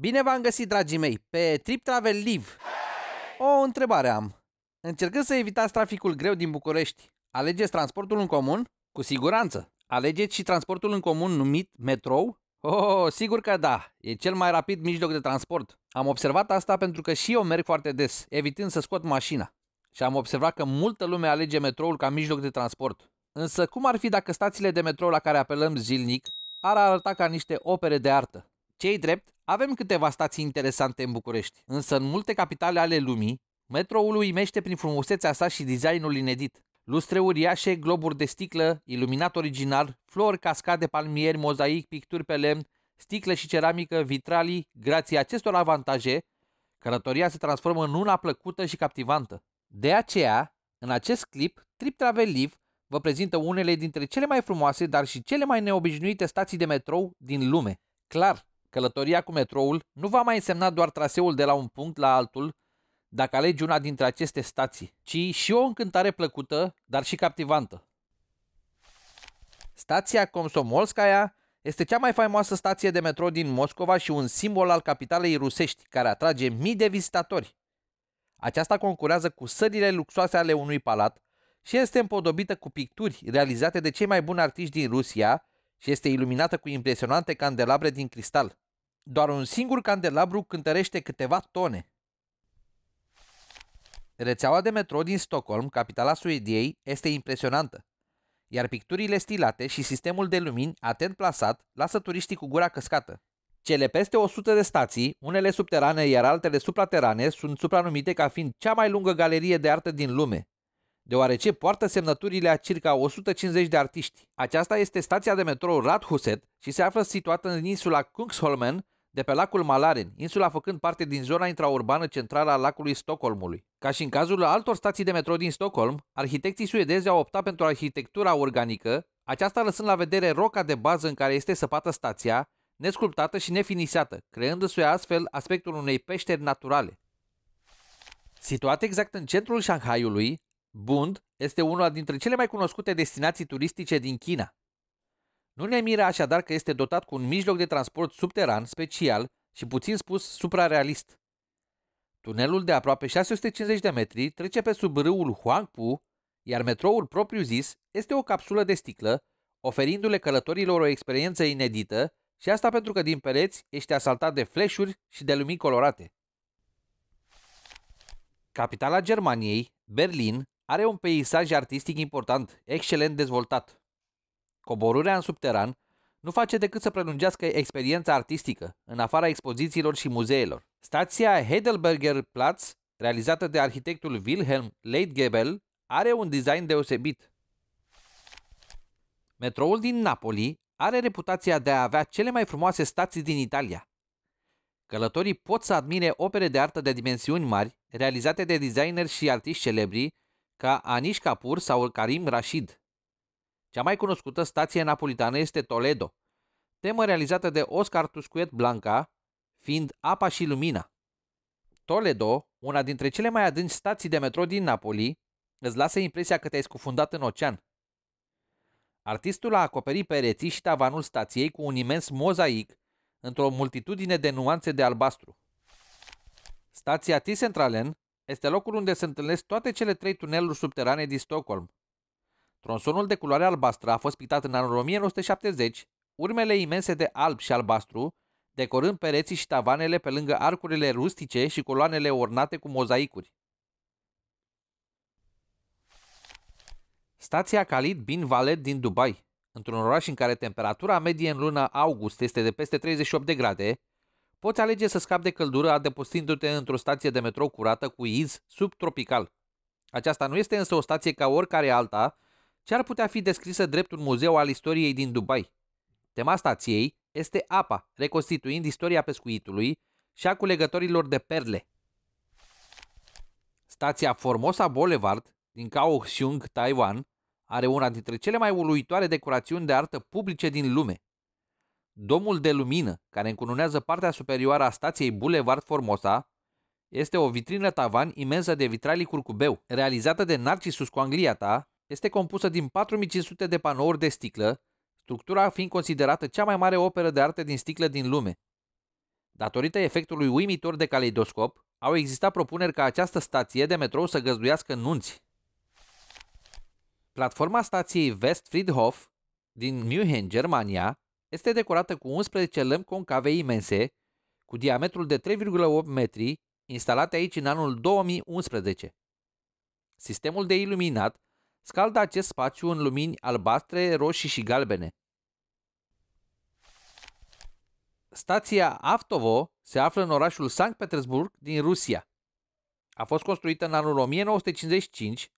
Bine v-am găsit, dragii mei, pe Trip Travel Live. O întrebare am. Încercând să evitați traficul greu din București, alegeți transportul în comun? Cu siguranță. Alegeți și transportul în comun numit metrou? Oh, sigur că da, e cel mai rapid mijloc de transport. Am observat asta pentru că și eu merg foarte des, evitând să scot mașina. Și am observat că multă lume alege metroul ca mijloc de transport. Însă cum ar fi dacă stațiile de metrou la care apelăm zilnic ar arăta ca niște opere de artă? Cei drept, avem câteva stații interesante în București, însă în multe capitale ale lumii, metroul uimește prin frumusețea sa și designul inedit. Lustre uriașe, globuri de sticlă, iluminat original, flori, cascade, palmieri, mozaic, picturi pe lemn, sticle și ceramică, vitralii, grație acestor avantaje, călătoria se transformă în una plăcută și captivantă. De aceea, în acest clip, Trip Travel Live vă prezintă unele dintre cele mai frumoase, dar și cele mai neobișnuite stații de metrou din lume. Clar, Călătoria cu metroul nu va mai însemna doar traseul de la un punct la altul dacă alegi una dintre aceste stații, ci și o încântare plăcută, dar și captivantă. Stația Komsomolskaya este cea mai faimoasă stație de metro din Moscova și un simbol al capitalei rusești, care atrage mii de vizitatori. Aceasta concurează cu sările luxoase ale unui palat și este împodobită cu picturi realizate de cei mai buni artiști din Rusia și este iluminată cu impresionante candelabre din cristal. Doar un singur candelabru cântărește câteva tone. Rețeaua de metro din Stockholm, capitala Suediei, este impresionantă, iar picturile stilate și sistemul de lumini atent plasat lasă turiștii cu gura căscată. Cele peste 100 de stații, unele subterane iar altele supraterane, sunt supranumite ca fiind cea mai lungă galerie de artă din lume, deoarece poartă semnăturile a circa 150 de artiști. Aceasta este stația de metrou Radhuset și se află situată în insula Kungsholmen, de pe lacul Malaren, insula făcând parte din zona intraurbană centrală a lacului Stockholmului. Ca și în cazul altor stații de metro din Stockholm, arhitecții suedezi au optat pentru arhitectura organică, aceasta lăsând la vedere roca de bază în care este săpată stația, nesculptată și nefinisată, creându-se astfel aspectul unei peșteri naturale. Situat exact în centrul Shanghaiului, Bund este una dintre cele mai cunoscute destinații turistice din China. Nu ne miră așadar că este dotat cu un mijloc de transport subteran special și puțin spus suprarealist. Tunelul de aproape 650 de metri trece pe sub râul Huangpu, iar metroul propriu-zis este o capsulă de sticlă, oferindu-le călătorilor o experiență inedită și asta pentru că din pereți ești asaltat de fleșuri și de lumini colorate. Capitala Germaniei, Berlin, are un peisaj artistic important, excelent dezvoltat. Coborârea în subteran nu face decât să prelungească experiența artistică, în afara expozițiilor și muzeelor. Stația Heidelberger Platz, realizată de arhitectul Wilhelm Leitgebel, are un design deosebit. Metroul din Napoli are reputația de a avea cele mai frumoase stații din Italia. Călătorii pot să admire opere de artă de dimensiuni mari, realizate de designeri și artiști celebri ca Anish Kapoor sau Karim Rashid. Cea mai cunoscută stație napolitană este Toledo, temă realizată de Oscar Tuscuet Blanca, fiind Apa și Lumina. Toledo, una dintre cele mai adânci stații de metro din Napoli, îți lasă impresia că te-ai scufundat în ocean. Artistul a acoperit pereții și tavanul stației cu un imens mozaic într-o multitudine de nuanțe de albastru. Stația T-Centralen este locul unde se întâlnesc toate cele trei tuneluri subterane din Stockholm. Tronsonul de culoare albastră a fost pictat în anul 1970, urmele imense de alb și albastru, decorând pereții și tavanele pe lângă arcurile rustice și coloanele ornate cu mozaicuri. Stația Khalid Bin Valet din Dubai, într-un oraș în care temperatura medie în luna august este de peste 38 de grade, Poți alege să scapi de căldură adăpostindu-te într-o stație de metrou curată cu iz subtropical. Aceasta nu este însă o stație ca oricare alta, ce ar putea fi descrisă drept un muzeu al istoriei din Dubai. Tema stației este apa, reconstituind istoria pescuitului și a culegătorilor de perle. Stația Formosa Boulevard din Kaohsiung, Taiwan, are una dintre cele mai uluitoare decorațiuni de artă publice din lume. Domul de lumină, care încununează partea superioară a stației Boulevard Formosa, este o vitrină tavan imensă de vitralii curcubeu, realizată de Narcisus cu Anglia ta, este compusă din 4500 de panouri de sticlă, structura fiind considerată cea mai mare operă de artă din sticlă din lume. Datorită efectului uimitor de caleidoscop, au existat propuneri ca această stație de metrou să găzduiască nunți. Platforma stației West Friedhof din München, Germania, este decorată cu 11 lămpi concave imense, cu diametrul de 3,8 metri, instalate aici în anul 2011. Sistemul de iluminat scaldă acest spațiu în lumini albastre, roșii și galbene. Stația Avtovo se află în orașul Sankt Petersburg din Rusia. A fost construită în anul 1955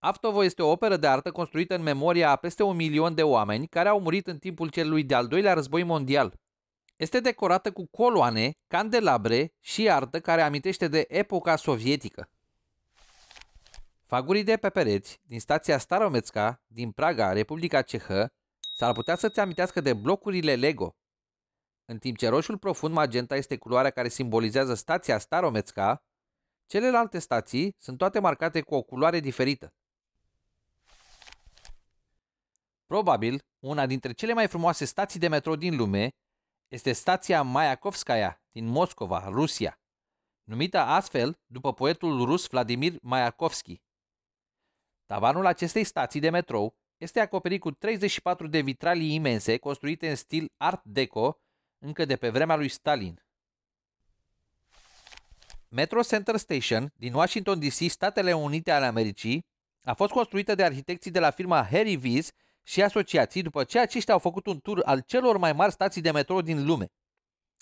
Aftovo este o operă de artă construită în memoria a peste un milion de oameni care au murit în timpul celui de-al doilea război mondial. Este decorată cu coloane, candelabre și artă care amintește de epoca sovietică. Fagurii de pe pereți din stația Staromețca din Praga, Republica Cehă, s-ar putea să-ți amintească de blocurile Lego. În timp ce roșul profund magenta este culoarea care simbolizează stația Staromețca, celelalte stații sunt toate marcate cu o culoare diferită. Probabil, una dintre cele mai frumoase stații de metro din lume este stația Mayakovskaya din Moscova, Rusia, numită astfel după poetul rus Vladimir Mayakovski. Tavanul acestei stații de metrou este acoperit cu 34 de vitralii imense construite în stil Art Deco încă de pe vremea lui Stalin. Metro Center Station din Washington DC, Statele Unite ale Americii, a fost construită de arhitecții de la firma Harry Viz și asociații după ce aceștia au făcut un tur al celor mai mari stații de metrou din lume.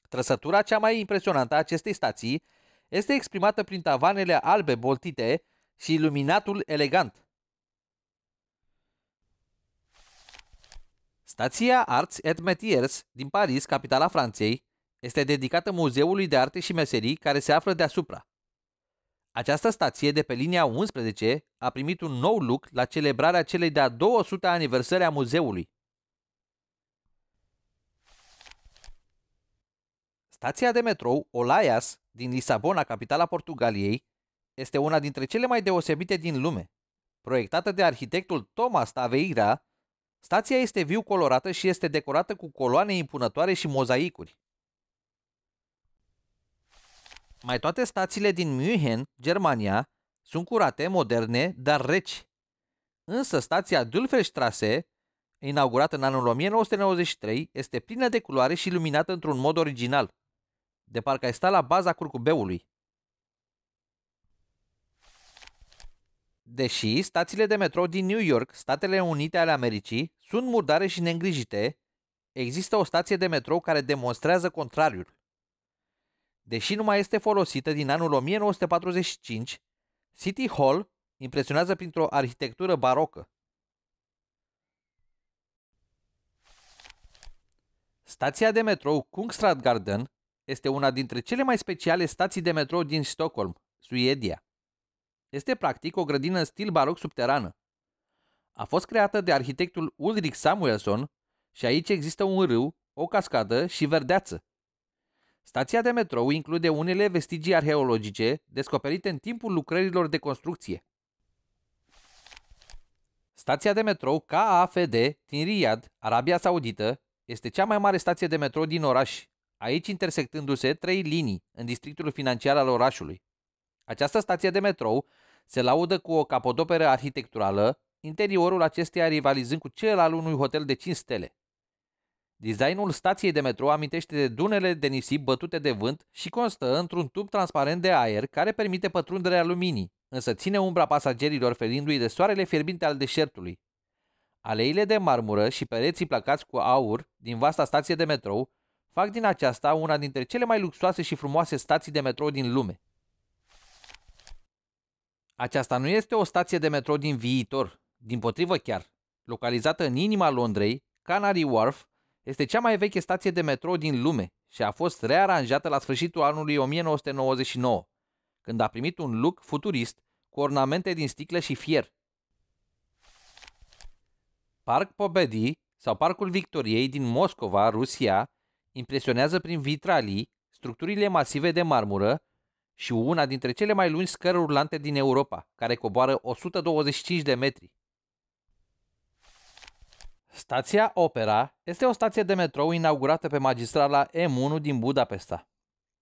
Trăsătura cea mai impresionantă a acestei stații este exprimată prin tavanele albe boltite și iluminatul elegant. Stația Arts et Métiers din Paris, capitala Franței, este dedicată Muzeului de Arte și Meserii care se află deasupra. Această stație de pe linia 11 a primit un nou look la celebrarea celei de-a 200-a aniversări a muzeului. Stația de metrou Olaias din Lisabona, capitala Portugaliei, este una dintre cele mai deosebite din lume. Proiectată de arhitectul Thomas Taveira, stația este viu colorată și este decorată cu coloane impunătoare și mozaicuri. Mai toate stațiile din München, Germania, sunt curate, moderne, dar reci. Însă stația Dülfelstrasse, inaugurată în anul 1993, este plină de culoare și iluminată într-un mod original, de parcă ai sta la baza curcubeului. Deși stațiile de metrou din New York, Statele Unite ale Americii, sunt murdare și neîngrijite, există o stație de metrou care demonstrează contrariul. Deși nu mai este folosită din anul 1945, City Hall impresionează printr-o arhitectură barocă. Stația de metrou Kungstradgarden este una dintre cele mai speciale stații de metrou din Stockholm, Suedia. Este practic o grădină în stil baroc subterană. A fost creată de arhitectul Ulrich Samuelson și aici există un râu, o cascadă și verdeață. Stația de metrou include unele vestigii arheologice descoperite în timpul lucrărilor de construcție. Stația de metrou KAFD din Riyadh, Arabia Saudită, este cea mai mare stație de metrou din oraș, aici intersectându-se trei linii în districtul financiar al orașului. Această stație de metrou se laudă cu o capodoperă arhitecturală, interiorul acesteia rivalizând cu cel al unui hotel de 5 stele. Designul stației de metrou amintește de dunele de nisip bătute de vânt și constă într-un tub transparent de aer care permite pătrunderea luminii, însă ține umbra pasagerilor ferindu-i de soarele fierbinte al deșertului. Aleile de marmură și pereții placați cu aur din vasta stație de metrou fac din aceasta una dintre cele mai luxoase și frumoase stații de metrou din lume. Aceasta nu este o stație de metrou din viitor, din potrivă chiar. Localizată în inima Londrei, Canary Wharf este cea mai veche stație de metrou din lume și a fost rearanjată la sfârșitul anului 1999, când a primit un look futurist cu ornamente din sticlă și fier. Parc Pobedi sau Parcul Victoriei din Moscova, Rusia, impresionează prin vitralii, structurile masive de marmură și una dintre cele mai lungi scări urlante din Europa, care coboară 125 de metri. Stația Opera este o stație de metrou inaugurată pe magistrala M1 din Budapesta.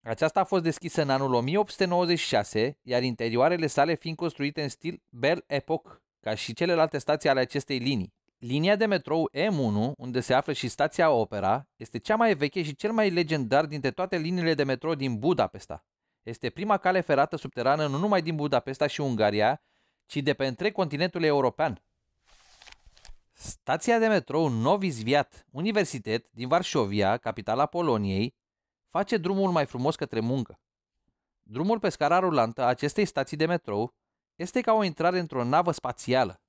Aceasta a fost deschisă în anul 1896, iar interioarele sale fiind construite în stil Belle Époque, ca și celelalte stații ale acestei linii. Linia de metrou M1, unde se află și stația Opera, este cea mai veche și cel mai legendar dintre toate liniile de metrou din Budapesta. Este prima cale ferată subterană nu numai din Budapesta și Ungaria, ci de pe întreg continentul european. Stația de metrou Novi Zviat, universitet din Varșovia, capitala Poloniei, face drumul mai frumos către muncă. Drumul pe scara rulantă a acestei stații de metrou este ca o intrare într-o navă spațială.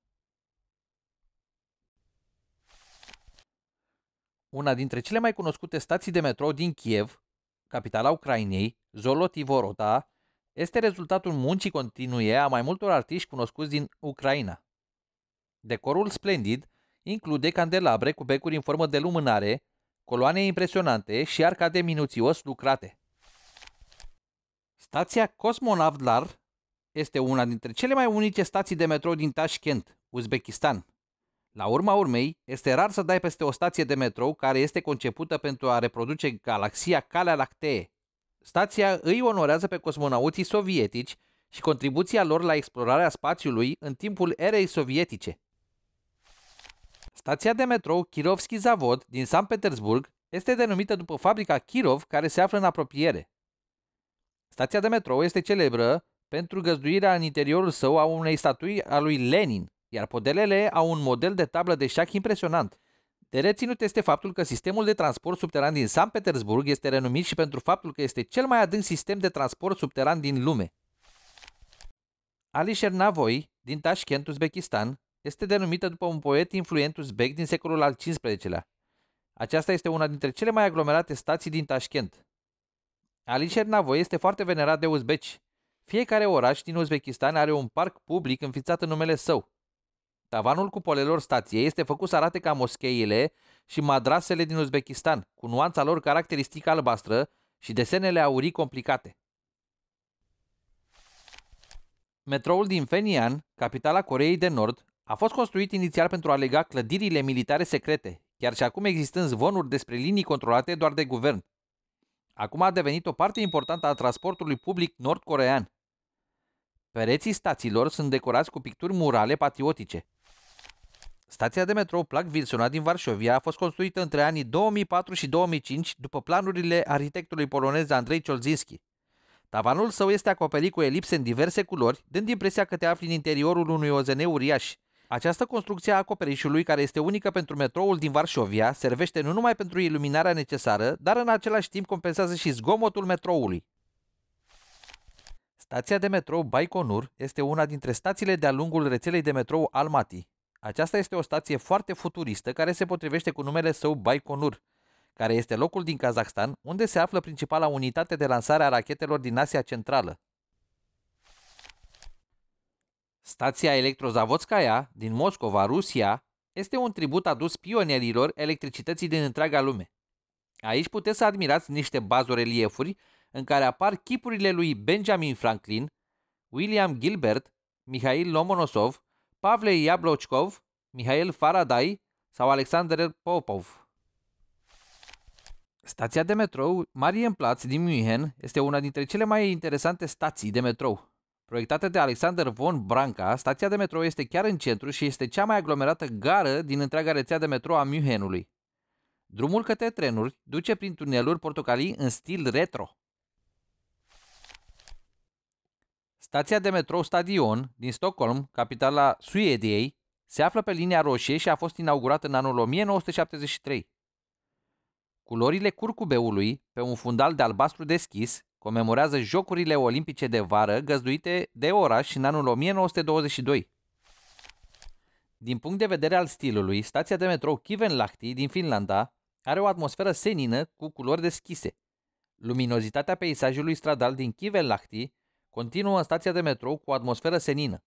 Una dintre cele mai cunoscute stații de metrou din Kiev, capitala Ucrainei, Zolotivorota, este rezultatul muncii continue a mai multor artiști cunoscuți din Ucraina. Decorul splendid include candelabre cu becuri în formă de lumânare, coloane impresionante și arcade minuțios lucrate. Stația Cosmonavdlar este una dintre cele mai unice stații de metrou din Tashkent, Uzbekistan. La urma urmei, este rar să dai peste o stație de metrou care este concepută pentru a reproduce galaxia Calea Lactee. Stația îi onorează pe cosmonauții sovietici și contribuția lor la explorarea spațiului în timpul erei sovietice. Stația de metrou Kirovski Zavod din San Petersburg este denumită după fabrica Kirov care se află în apropiere. Stația de metrou este celebră pentru găzduirea în interiorul său a unei statui a lui Lenin, iar podelele au un model de tablă de șac impresionant. De reținut este faptul că sistemul de transport subteran din San Petersburg este renumit și pentru faptul că este cel mai adânc sistem de transport subteran din lume. Alisher Navoi, din Tashkent, Uzbekistan, este denumită după un poet influent uzbek din secolul al XV-lea. Aceasta este una dintre cele mai aglomerate stații din Tashkent. Ali Navoi este foarte venerat de uzbeci. Fiecare oraș din Uzbekistan are un parc public înființat în numele său. Tavanul cupolelor stației este făcut să arate ca moscheile și madrasele din Uzbekistan, cu nuanța lor caracteristică albastră și desenele aurii complicate. Metroul din Fenian, capitala Coreei de Nord, a fost construit inițial pentru a lega clădirile militare secrete, chiar și acum existând zvonuri despre linii controlate doar de guvern. Acum a devenit o parte importantă a transportului public nord-corean. Pereții stațiilor sunt decorați cu picturi murale patriotice. Stația de metrou Plac Vilsona din Varșovia a fost construită între anii 2004 și 2005 după planurile arhitectului polonez Andrei Ciolzinski. Tavanul său este acoperit cu elipse în diverse culori, dând impresia că te afli în interiorul unui OZN uriaș, această construcție a acoperișului, care este unică pentru metroul din Varșovia, servește nu numai pentru iluminarea necesară, dar în același timp compensează și zgomotul metroului. Stația de metrou Baikonur este una dintre stațiile de-a lungul rețelei de metrou Almaty. Aceasta este o stație foarte futuristă care se potrivește cu numele său Baikonur, care este locul din Kazakhstan unde se află principala unitate de lansare a rachetelor din Asia Centrală. Stația Electrozavodskaya din Moscova, Rusia, este un tribut adus pionierilor electricității din întreaga lume. Aici puteți să admirați niște bazoreliefuri în care apar chipurile lui Benjamin Franklin, William Gilbert, Mihail Lomonosov, Pavle Yablochkov, Mihail Faraday sau Alexander Popov. Stația de metrou Marienplatz din München este una dintre cele mai interesante stații de metrou. Proiectată de Alexander von Branca, stația de metrou este chiar în centru și este cea mai aglomerată gară din întreaga rețea de metrou a Münchenului. Drumul către trenuri duce prin tuneluri portocalii în stil retro. Stația de metrou Stadion din Stockholm, capitala Suediei, se află pe linia roșie și a fost inaugurată în anul 1973. Culorile curcubeului, pe un fundal de albastru deschis, comemorează Jocurile Olimpice de Vară găzduite de oraș în anul 1922. Din punct de vedere al stilului, stația de metrou Kivenlahti din Finlanda are o atmosferă senină cu culori deschise. Luminozitatea peisajului stradal din Kivenlahti continuă în stația de metrou cu o atmosferă senină.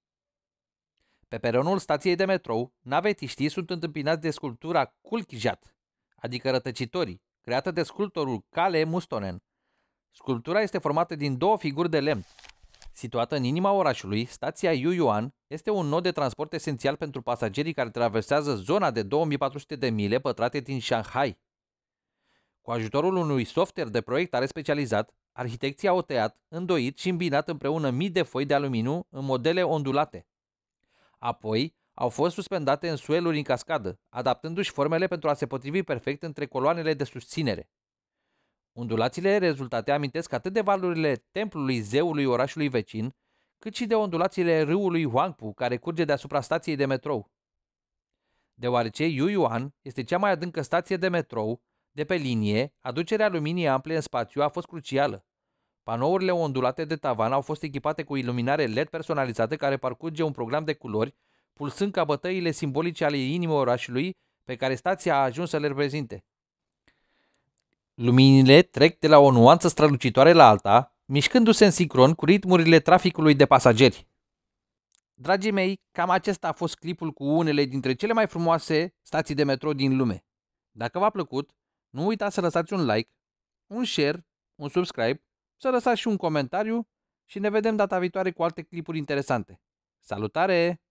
Pe peronul stației de metrou, navetiștii sunt întâmpinați de sculptura Kulkjat, adică rătăcitorii, creată de sculptorul Kale Mustonen. Sculptura este formată din două figuri de lemn. Situată în inima orașului, stația Yuyuan este un nod de transport esențial pentru pasagerii care traversează zona de 2400 de mile pătrate din Shanghai. Cu ajutorul unui software de proiectare specializat, arhitecții au tăiat, îndoit și îmbinat împreună mii de foi de aluminiu în modele ondulate. Apoi, au fost suspendate în sueluri în cascadă, adaptându-și formele pentru a se potrivi perfect între coloanele de susținere. Undulațiile rezultate amintesc atât de valurile templului zeului orașului vecin, cât și de ondulațiile râului Huangpu, care curge deasupra stației de metrou. Deoarece Yuyuan este cea mai adâncă stație de metrou de pe linie, aducerea luminii ample în spațiu a fost crucială. Panourile ondulate de tavan au fost echipate cu iluminare LED personalizată care parcurge un program de culori, pulsând ca bătăile simbolice ale inimii orașului pe care stația a ajuns să le reprezinte. Luminile trec de la o nuanță strălucitoare la alta, mișcându-se în sincron cu ritmurile traficului de pasageri. Dragii mei, cam acesta a fost clipul cu unele dintre cele mai frumoase stații de metro din lume. Dacă v-a plăcut, nu uitați să lăsați un like, un share, un subscribe, să lăsați și un comentariu și ne vedem data viitoare cu alte clipuri interesante. Salutare!